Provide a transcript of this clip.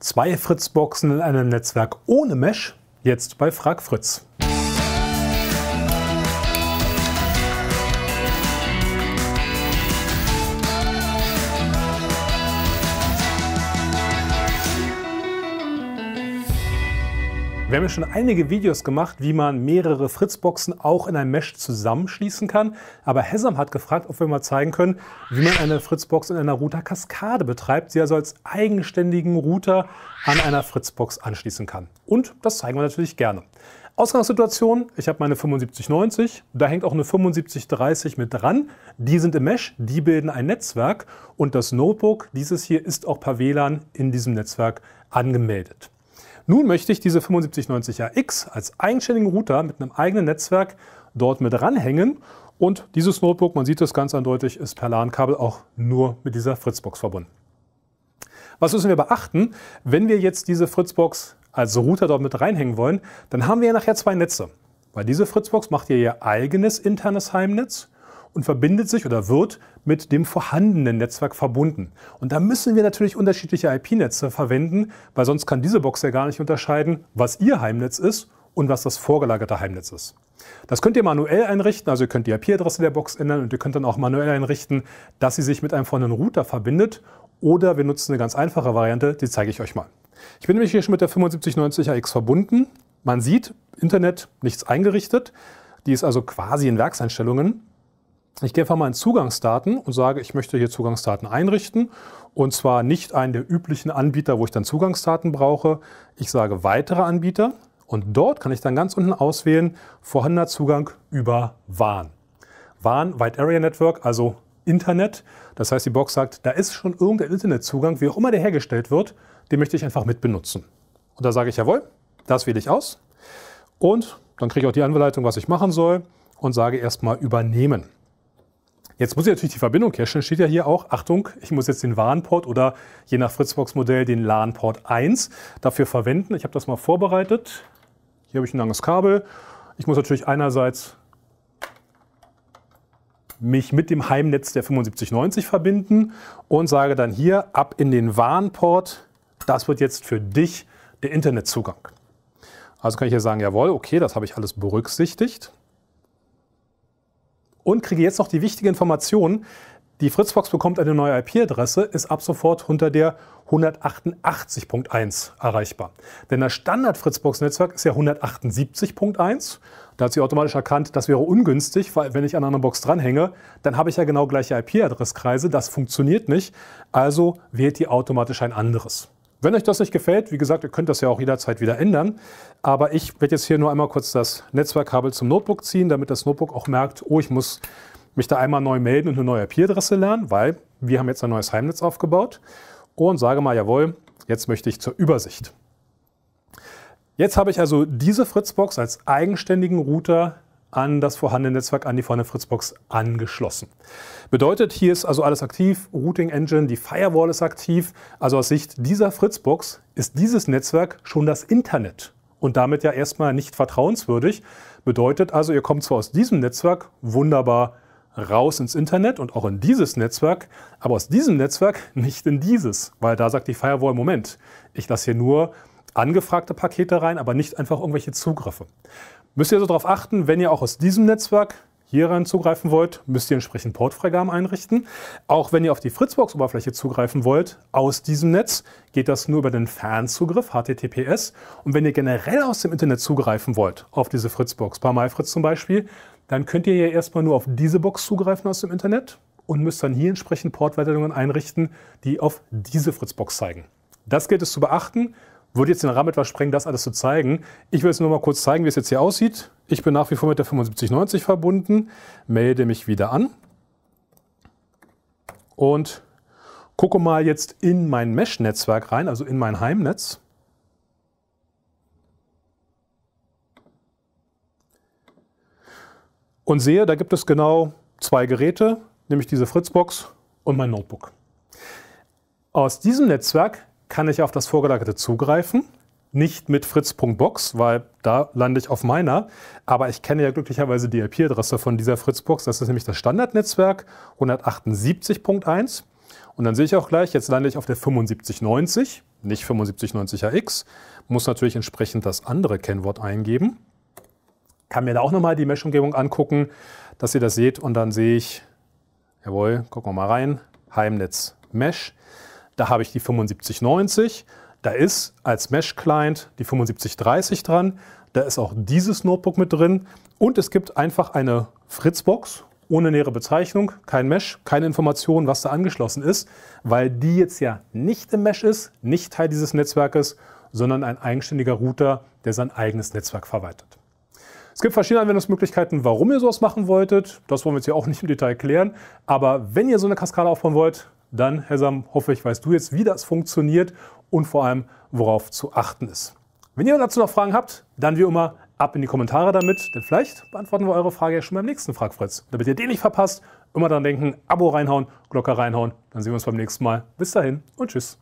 Zwei Fritzboxen in einem Netzwerk ohne Mesh, jetzt bei Frag Fritz. Wir haben ja schon einige Videos gemacht, wie man mehrere Fritzboxen auch in ein Mesh zusammenschließen kann. Aber Hesam hat gefragt, ob wir mal zeigen können, wie man eine Fritzbox in einer Routerkaskade betreibt, sie also als eigenständigen Router an einer Fritzbox anschließen kann. Und das zeigen wir natürlich gerne. Ausgangssituation, ich habe meine 7590, da hängt auch eine 7530 mit dran. Die sind im Mesh, die bilden ein Netzwerk und das Notebook, dieses hier, ist auch per WLAN in diesem Netzwerk angemeldet. Nun möchte ich diese 7590AX als eigenständigen Router mit einem eigenen Netzwerk dort mit ranhängen. Und dieses Notebook, man sieht es ganz eindeutig, ist per LAN-Kabel auch nur mit dieser Fritzbox verbunden. Was müssen wir beachten? Wenn wir jetzt diese Fritzbox als Router dort mit reinhängen wollen, dann haben wir ja nachher zwei Netze. Weil diese Fritzbox macht ihr ihr eigenes internes Heimnetz und verbindet sich oder wird mit dem vorhandenen Netzwerk verbunden. Und da müssen wir natürlich unterschiedliche IP-Netze verwenden, weil sonst kann diese Box ja gar nicht unterscheiden, was Ihr Heimnetz ist und was das vorgelagerte Heimnetz ist. Das könnt ihr manuell einrichten, also ihr könnt die IP-Adresse der Box ändern und ihr könnt dann auch manuell einrichten, dass sie sich mit einem vorhandenen Router verbindet oder wir nutzen eine ganz einfache Variante, die zeige ich euch mal. Ich bin nämlich hier schon mit der 7590AX verbunden. Man sieht, Internet nichts eingerichtet. Die ist also quasi in Werkseinstellungen. Ich gehe einfach mal in Zugangsdaten und sage, ich möchte hier Zugangsdaten einrichten. Und zwar nicht einen der üblichen Anbieter, wo ich dann Zugangsdaten brauche. Ich sage weitere Anbieter. Und dort kann ich dann ganz unten auswählen, vorhandener Zugang über WAN. WAN, Wide Area Network, also Internet. Das heißt, die Box sagt, da ist schon irgendein Internetzugang, wie auch immer der hergestellt wird, den möchte ich einfach mit benutzen. Und da sage ich, jawohl, das wähle ich aus. Und dann kriege ich auch die Anleitung, was ich machen soll und sage erstmal übernehmen. Jetzt muss ich natürlich die Verbindung herstellen. Steht ja hier auch, Achtung, ich muss jetzt den WAN-Port oder je nach Fritzbox-Modell den LAN-Port 1 dafür verwenden. Ich habe das mal vorbereitet. Hier habe ich ein langes Kabel. Ich muss natürlich einerseits mich mit dem Heimnetz der 7590 verbinden und sage dann hier ab in den WAN-Port. Das wird jetzt für dich der Internetzugang. Also kann ich hier sagen, jawohl, okay, das habe ich alles berücksichtigt und kriege jetzt noch die wichtige Information. Die Fritzbox bekommt eine neue IP-Adresse, ist ab sofort unter der 188.1 erreichbar. Denn das Standard-Fritzbox-Netzwerk ist ja 178.1. Da hat sie automatisch erkannt, das wäre ungünstig, weil wenn ich an einer Box dranhänge, dann habe ich ja genau gleiche IP-Adresskreise. Das funktioniert nicht. Also wählt die automatisch ein anderes. Wenn euch das nicht gefällt, wie gesagt, ihr könnt das ja auch jederzeit wieder ändern. Aber ich werde jetzt hier nur einmal kurz das Netzwerkkabel zum Notebook ziehen, damit das Notebook auch merkt, oh, ich muss mich da einmal neu melden und eine neue IP-Adresse lernen, weil wir haben jetzt ein neues Heimnetz aufgebaut. Und sage mal, jawohl, jetzt möchte ich zur Übersicht. Jetzt habe ich also diese Fritzbox als eigenständigen Router an das vorhandene Netzwerk an die vorhandene Fritzbox angeschlossen. Bedeutet, hier ist also alles aktiv, Routing Engine, die Firewall ist aktiv. Also aus Sicht dieser Fritzbox ist dieses Netzwerk schon das Internet und damit ja erstmal nicht vertrauenswürdig. Bedeutet also, ihr kommt zwar aus diesem Netzwerk wunderbar raus ins Internet und auch in dieses Netzwerk, aber aus diesem Netzwerk nicht in dieses, weil da sagt die Firewall, Moment, ich lasse hier nur angefragte Pakete rein, aber nicht einfach irgendwelche Zugriffe. Müsst ihr also darauf achten, wenn ihr auch aus diesem Netzwerk hier rein zugreifen wollt, müsst ihr entsprechend Portfreigaben einrichten. Auch wenn ihr auf die Fritzbox-Oberfläche zugreifen wollt, aus diesem Netz, geht das nur über den Fernzugriff, HTTPS. Und wenn ihr generell aus dem Internet zugreifen wollt, auf diese Fritzbox, bei MyFritz zum Beispiel, dann könnt ihr ja erstmal nur auf diese Box zugreifen aus dem Internet und müsst dann hier entsprechend Portweiterungen einrichten, die auf diese Fritzbox zeigen. Das gilt es zu beachten, würde jetzt den Rahmen etwas sprengen, das alles zu zeigen. Ich will jetzt nur mal kurz zeigen, wie es jetzt hier aussieht. Ich bin nach wie vor mit der 7590 verbunden, melde mich wieder an und gucke mal jetzt in mein Mesh-Netzwerk rein, also in mein Heimnetz. Und sehe, da gibt es genau zwei Geräte, nämlich diese Fritzbox und mein Notebook. Aus diesem Netzwerk kann ich auf das Vorgelagerte zugreifen. Nicht mit fritz.box, weil da lande ich auf meiner. Aber ich kenne ja glücklicherweise die IP-Adresse von dieser Fritzbox. Das ist nämlich das Standardnetzwerk 178.1. Und dann sehe ich auch gleich, jetzt lande ich auf der 7590, nicht 7590AX. Muss natürlich entsprechend das andere Kennwort eingeben. Kann mir da auch nochmal die Mesh-Umgebung angucken, dass ihr das seht. Und dann sehe ich, jawohl, gucken wir mal rein, Heimnetz Mesh. Da habe ich die 7590, da ist als Mesh-Client die 7530 dran, da ist auch dieses Notebook mit drin und es gibt einfach eine Fritzbox ohne nähere Bezeichnung, kein Mesh, keine Informationen, was da angeschlossen ist, weil die jetzt ja nicht im Mesh ist, nicht Teil dieses Netzwerkes, sondern ein eigenständiger Router, der sein eigenes Netzwerk verwaltet. Es gibt verschiedene Anwendungsmöglichkeiten, warum ihr sowas machen wolltet. Das wollen wir jetzt hier auch nicht im Detail klären. Aber wenn ihr so eine Kaskade aufbauen wollt, dann, Herr Sam, hoffe ich, weißt du jetzt, wie das funktioniert und vor allem, worauf zu achten ist. Wenn ihr dazu noch Fragen habt, dann wie immer ab in die Kommentare damit, denn vielleicht beantworten wir eure Frage ja schon beim nächsten Fragfritz. Damit ihr den nicht verpasst, immer dran denken, Abo reinhauen, Glocke reinhauen, dann sehen wir uns beim nächsten Mal. Bis dahin und tschüss.